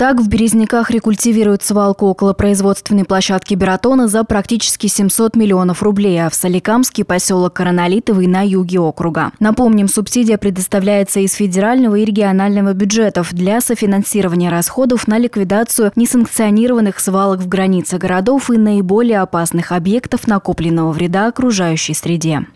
Так, в Березняках рекультивируют свалку около производственной площадки Бератона за практически 700 миллионов рублей, а в Соликамске – поселок Коронолитовый на юге округа. Напомним, субсидия предоставляется из федерального и регионального бюджетов для софинансирования расходов на ликвидацию несанкционированных свалок в границе городов и наиболее опасных объектов накопленного вреда окружающей среде.